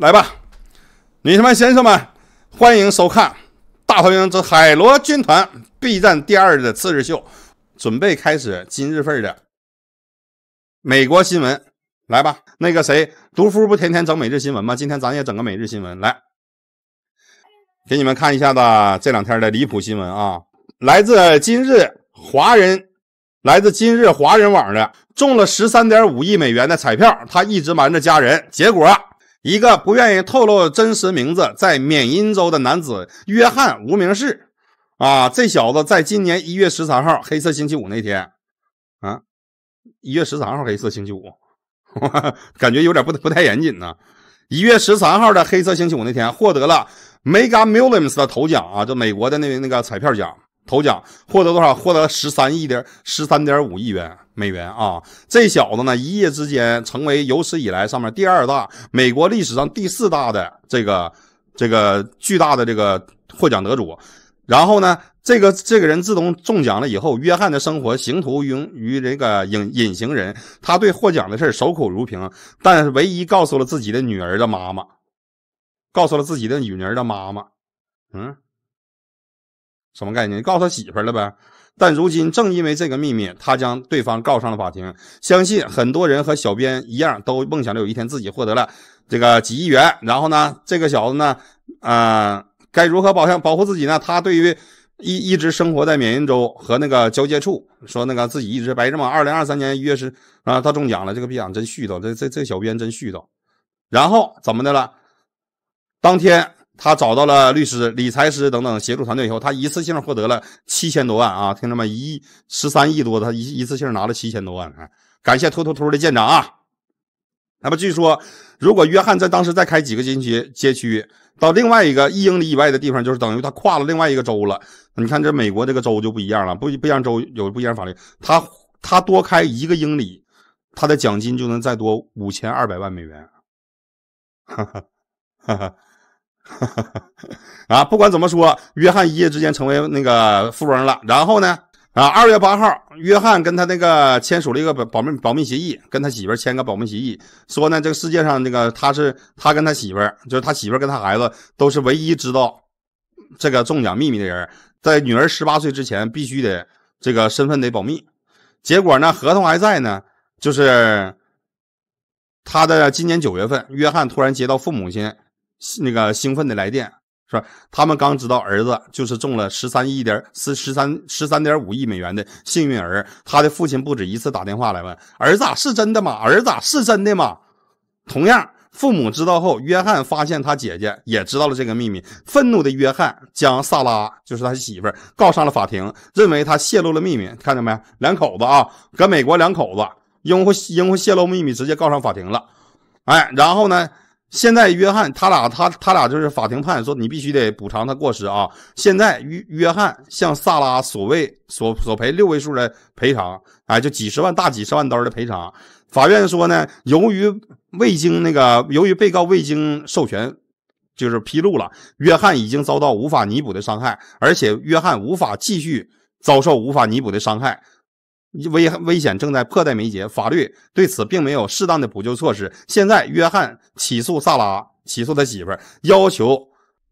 来吧，女士们、先生们，欢迎收看《大头鹰之海螺军团》B 站第二的次日秀，准备开始今日份的美国新闻。来吧，那个谁，毒夫不天天整每日新闻吗？今天咱也整个每日新闻来，给你们看一下吧。这两天的离谱新闻啊，来自今日华人，来自今日华人网的中了十三点五亿美元的彩票，他一直瞒着家人，结果。一个不愿意透露真实名字在缅因州的男子约翰无名氏，啊，这小子在今年一月十三号黑色星期五那天，啊，一月十三号黑色星期五，感觉有点不不太严谨呢。一月十三号的黑色星期五那天获得了 Mega Millions 的头奖啊，就美国的那那个彩票奖头奖，获得多少？获得十三亿的十三点五亿元。美元啊，这小子呢，一夜之间成为有史以来上面第二大，美国历史上第四大的这个这个巨大的这个获奖得主。然后呢，这个这个人自从中奖了以后，约翰的生活形同于于这个隐隐形人，他对获奖的事守口如瓶，但唯一告诉了自己的女儿的妈妈，告诉了自己的女儿的妈妈，嗯，什么概念？告诉他媳妇了呗。但如今，正因为这个秘密，他将对方告上了法庭。相信很多人和小编一样，都梦想着有一天自己获得了这个几亿元。然后呢，这个小子呢，啊，该如何保障保护自己呢？他对于一一直生活在缅因州和那个交界处，说那个自己一直白日梦。二零二三年一月十，啊，他中奖了。这个逼养真絮叨。这这这，小编真絮叨。然后怎么的了？当天。他找到了律师、理财师等等协助团队以后，他一次性获得了七千多万啊！听着吗？一十三亿多，他一一次性拿了七千多万。感谢突突突的舰长啊！那么据说，如果约翰在当时再开几个街区街区，到另外一个一英里以外的地方，就是等于他跨了另外一个州了。你看这美国这个州就不一样了，不不一样州有不一样法律。他他多开一个英里，他的奖金就能再多五千二百万美元。哈哈哈哈。哈，啊，不管怎么说，约翰一夜之间成为那个富翁了。然后呢，啊，二月八号，约翰跟他那个签署了一个保保密保密协议，跟他媳妇签个保密协议，说呢，这个世界上那个他是他跟他媳妇就是他媳妇跟他孩子都是唯一知道这个中奖秘密的人，在女儿十八岁之前必须得这个身份得保密。结果呢，合同还在呢，就是他的今年九月份，约翰突然接到父母亲。那个兴奋的来电说他们刚知道儿子就是中了十三亿点十十三十三点五亿美元的幸运儿，他的父亲不止一次打电话来问儿子是真的吗？儿子是真的吗？同样，父母知道后，约翰发现他姐姐也知道了这个秘密，愤怒的约翰将萨拉，就是他媳妇儿告上了法庭，认为他泄露了秘密。看见没？两口子啊，搁美国两口子，因为因为泄露秘密直接告上法庭了。哎，然后呢？现在约翰他俩他他俩就是法庭判说你必须得补偿他过失啊！现在约约翰向萨拉所谓索索赔六位数的赔偿，哎，就几十万大几十万刀的赔偿。法院说呢，由于未经那个，由于被告未经授权，就是披露了，约翰已经遭到无法弥补的伤害，而且约翰无法继续遭受无法弥补的伤害。危危险正在迫在眉睫，法律对此并没有适当的补救措施。现在，约翰起诉萨拉，起诉他媳妇儿，要求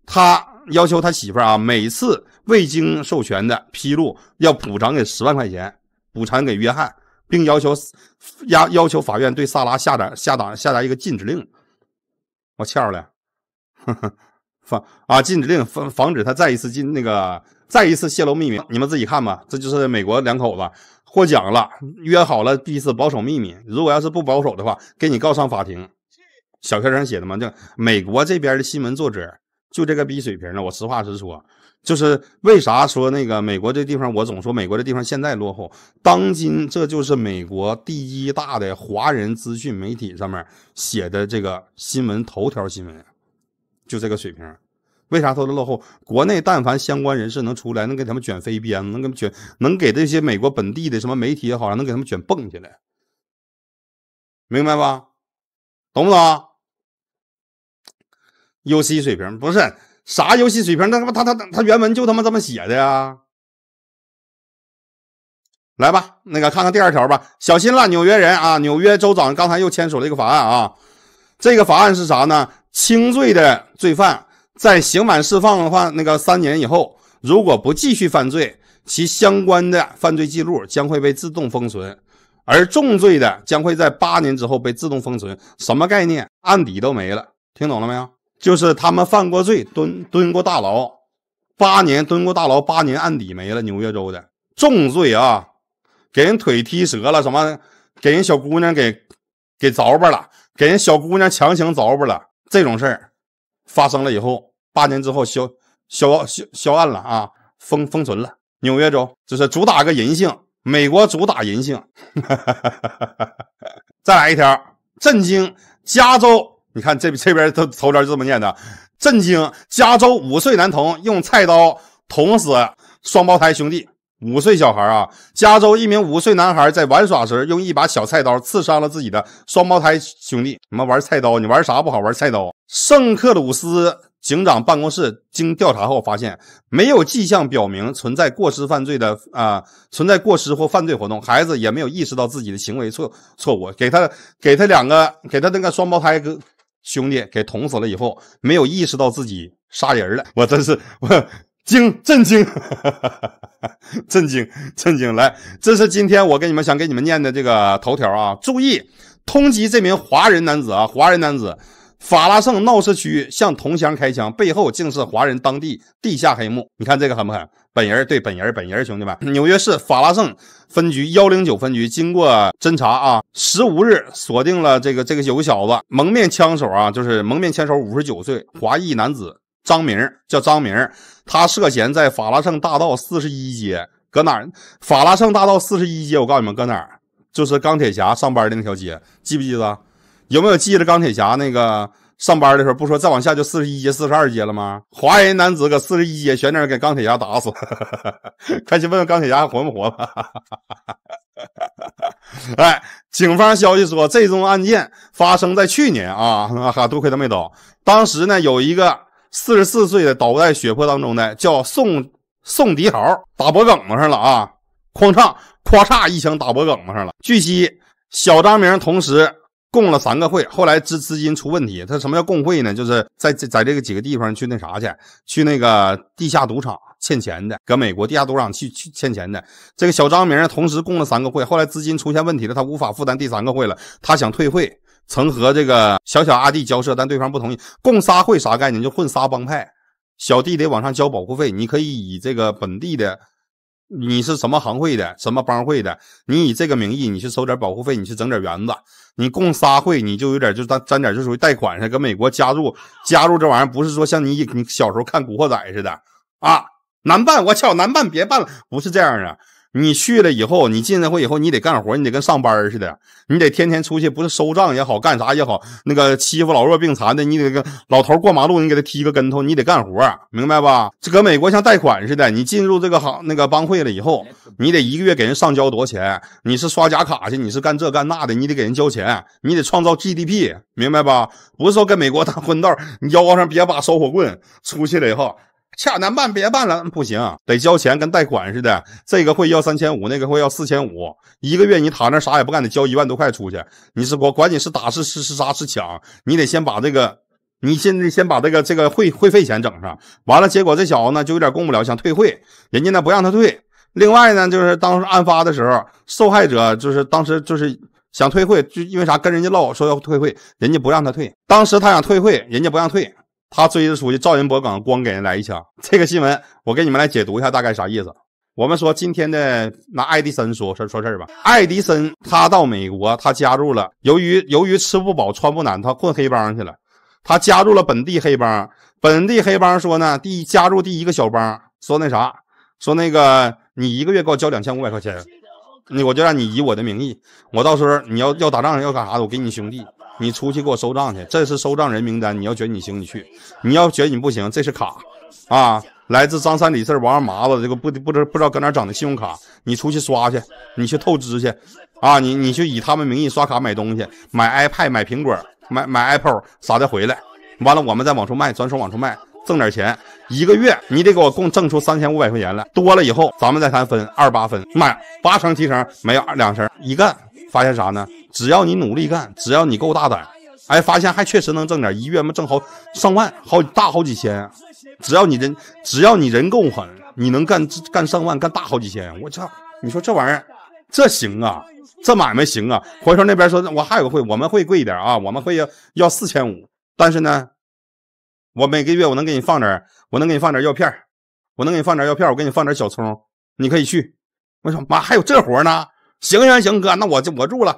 他要求他媳妇儿啊，每次未经授权的披露要补偿给十万块钱，补偿给约翰，并要求压要求法院对萨拉下达下达下达一个禁止令。我呛了，呵，防啊禁止令防防止他再一次进那个再一次泄露秘密，你们自己看吧。这就是美国两口子。获奖了，约好了彼此保守秘密。如果要是不保守的话，给你告上法庭。小学生写的嘛，就美国这边的新闻作者，就这个逼水平呢。我实话实说，就是为啥说那个美国这地方，我总说美国这地方现在落后。当今这就是美国第一大的华人资讯媒体上面写的这个新闻头条新闻，就这个水平。为啥说他落后？国内但凡相关人士能出来，能给他们卷飞鞭，能给他们卷，能给这些美国本地的什么媒体也好，能给他们卷蹦起来，明白吧？懂不懂？游戏水平不是啥游戏水平，那他妈他他他原文就他妈这么写的呀！来吧，那个看看第二条吧，小心了，纽约人啊！纽约州长刚才又签署了一个法案啊，这个法案是啥呢？轻罪的罪犯。在刑满释放的话，那个三年以后，如果不继续犯罪，其相关的犯罪记录将会被自动封存，而重罪的将会在八年之后被自动封存。什么概念？案底都没了。听懂了没有？就是他们犯过罪，蹲蹲过大牢，八年蹲过大牢，八年案底没了。纽约州的重罪啊，给人腿踢折了，什么？给人小姑娘给给凿巴了，给人小姑娘强行凿巴了，这种事儿发生了以后。八年之后，销销销销案了啊，封封存了。纽约州就是主打个银杏，美国主打银杏。再来一条，震惊加州！你看这这边头头条就这么念的：震惊加州，五岁男童用菜刀捅死双胞胎兄弟。五岁小孩啊，加州一名五岁男孩在玩耍时用一把小菜刀刺伤了自己的双胞胎兄弟。你们玩菜刀，你玩啥不好，玩菜刀！圣克鲁斯。警长办公室经调查后发现，没有迹象表明存在过失犯罪的啊，存在过失或犯罪活动。孩子也没有意识到自己的行为错错误，给他给他两个给他那个双胞胎哥兄弟给捅死了以后，没有意识到自己杀人了。我真是我惊震惊 震惊震惊！来，这是今天我给你们想给你们念的这个头条啊！注意，通缉这名华人男子啊，华人男子。法拉盛闹市区向同乡开枪，背后竟是华人当地地下黑幕。你看这个狠不狠？本人对本人，本人兄弟们，纽约市法拉盛分局幺零九分局经过侦查啊，十五日锁定了这个这个九个小子蒙面枪手啊，就是蒙面枪手，五十九岁华裔男子张明，叫张明，他涉嫌在法拉盛大道四十一街搁哪儿？法拉盛大道四十一街，我告诉你们搁哪儿，就是钢铁侠上班的那条街，记不记得？有没有记得钢铁侠那个上班的时候不说，再往下就四十一节、四十二节了吗？华人男子搁四十一节，悬点给钢铁侠打死，快去问问钢铁侠还活不活吧。哎，警方消息说，这宗案件发生在去年啊，哈，多亏他没倒。当时呢，有一个四十四岁的倒在血泊当中的，叫宋宋迪豪，打脖梗子上了啊，哐嚓，哐嚓，一枪打脖梗子上了。据悉，小张明同时。供了三个会，后来资资金出问题。他什么叫共会呢？就是在在在这个几个地方去那啥去，去那个地下赌场欠钱的，搁美国地下赌场去去欠钱的。这个小张明同时供了三个会，后来资金出现问题了，他无法负担第三个会了，他想退会，曾和这个小小阿弟交涉，但对方不同意。供仨会啥概念？就混仨帮派，小弟得往上交保护费。你可以以这个本地的。你是什么行会的，什么帮会的？你以这个名义，你去收点保护费，你去整点园子，你共仨会，你就有点就沾沾点，就属于贷款似的。搁美国加入加入这玩意儿，不是说像你你小时候看《古惑仔》似的啊，难办！我操，难办！别办了，不是这样的。你去了以后，你进那会以后，你得干活，你得跟上班似的，你得天天出去，不是收账也好，干啥也好，那个欺负老弱病残的，你得跟老头过马路，你给他踢个跟头，你得干活，明白吧？这搁美国像贷款似的，你进入这个行那个帮会了以后，你得一个月给人上交多少钱？你是刷假卡去，你是干这干那的，你得给人交钱，你得创造 GDP，明白吧？不是说跟美国当 混道，你腰上别把烧火棍出去了以后。巧难办，别办了，不行，得交钱，跟贷款似的。这个会要三千五，那个会要四千五，一个月你躺那啥也不干，得交一万多块出去。你是管管你是打是是是杀是抢，你得先把这个，你先得先把这个这个会会费钱整上。完了，结果这小子呢就有点供不了，想退会，人家呢不让他退。另外呢，就是当时案发的时候，受害者就是当时就是想退会，就因为啥跟人家唠说要退会，人家不让他退。当时他想退会，人家不让退。他追着出去，赵云博港光给人来一枪。这个新闻我给你们来解读一下，大概啥意思？我们说今天的拿爱迪生说说说事儿吧。爱迪生他到美国，他加入了，由于由于吃不饱穿不暖，他混黑帮去了。他加入了本地黑帮，本地黑帮说呢，第一加入第一个小帮，说那啥，说那个你一个月给我交两千五百块钱，你我就让你以我的名义，我到时候你要要打仗要干啥，我给你兄弟。你出去给我收账去，这是收账人名单。你要觉得你行，你去；你要觉得你不行，这是卡，啊，来自张三、李四、王二麻子这个不不知不知道搁哪整的信用卡。你出去刷去，你去透支去，啊，你你去以他们名义刷卡买东西，买 iPad，买苹果，买买 Apple，啥的回来。完了，我们再往出卖，转手往出卖，挣点钱。一个月你得给我共挣出三千五百块钱来，多了以后咱们再谈分，二八分，卖八成提成没有，两成一干。发现啥呢？只要你努力干，只要你够大胆，哎，发现还确实能挣点，一月嘛挣好上万，好大好几千。只要你人，只要你人够狠，你能干干上万，干大好几千。我操，你说这玩意儿，这行啊？这买卖行啊？怀川那边说，我还有个会，我们会贵一点啊，我们会要要四千五。但是呢，我每个月我能给你放点我能给你放点药片我能给你放点药片，我给你放点小葱，你可以去。我说妈，还有这活呢？行行行，哥，那我就我住了。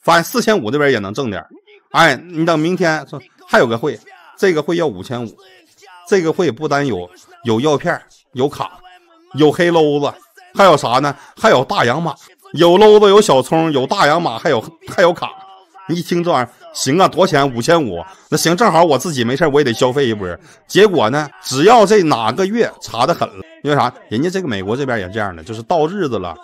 反正四千五这边也能挣点。哎，你等明天说还有个会，这个会要五千五。这个会不单有有药片，有卡，有黑篓子，还有啥呢？还有大洋马，有篓子，有小葱，有大洋马，还有还有卡。你一听这玩意儿，行啊，多少钱？五千五。那行，正好我自己没事我也得消费一波。结果呢，只要这哪个月查的狠了，因为啥？人家这个美国这边也这样的，就是到日子了。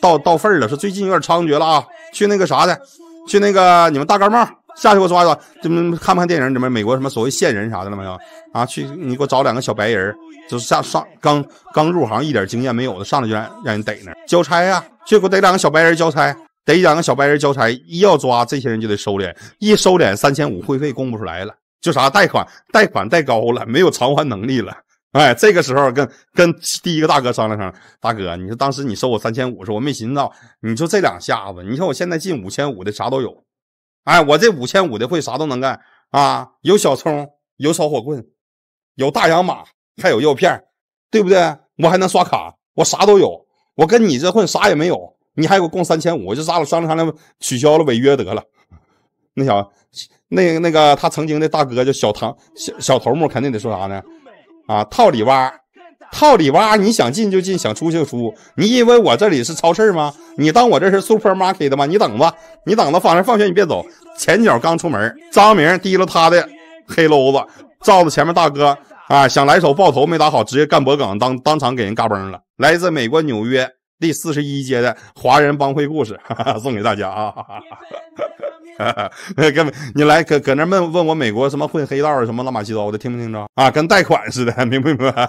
到到份儿了，说最近有点猖獗了啊！去那个啥的，去那个你们大盖帽下去给我抓一抓。怎么看不看电影？怎么美国什么所谓线人啥的了没有？啊，去你给我找两个小白人，就是上上刚刚入行一点经验没有的，上来就让让人逮那交差呀！去给我逮两个小白人交差，逮两个小白人交差。一要抓这些人就得收敛，一收敛三千五会费供不出来了，就啥贷款贷款贷高了，没有偿还能力了。哎，这个时候跟跟第一个大哥商量商量，大哥，你说当时你收我三千五，说我没寻思到，你说这两下子，你说我现在进五千五的啥都有，哎，我这五千五的会啥都能干啊，有小葱，有烧火棍，有大洋马，还有药片，对不对？我还能刷卡，我啥都有，我跟你这混啥也没有，你还给我供三千五，就咱俩商量商量，取消了违约得了。那小那那个他曾经的大哥叫小唐小小头目肯定得说啥呢？啊，套里挖，套里挖，你想进就进，想出就出。你以为我这里是超市吗？你当我这是 supermarket 的吗？你等吧，你等着，放学放学，你别走，前脚刚出门，张明提了他的黑篓子，照着前面大哥啊，想来手爆头，没打好，直接干脖梗，当当场给人嘎嘣了。来自美国纽约第四十一街的华人帮会故事，哈哈送给大家啊。哈哈 跟，你来搁搁那问问我美国什么混黑道的什么乱七八糟的，听没听着啊？跟贷款似的，明不明白？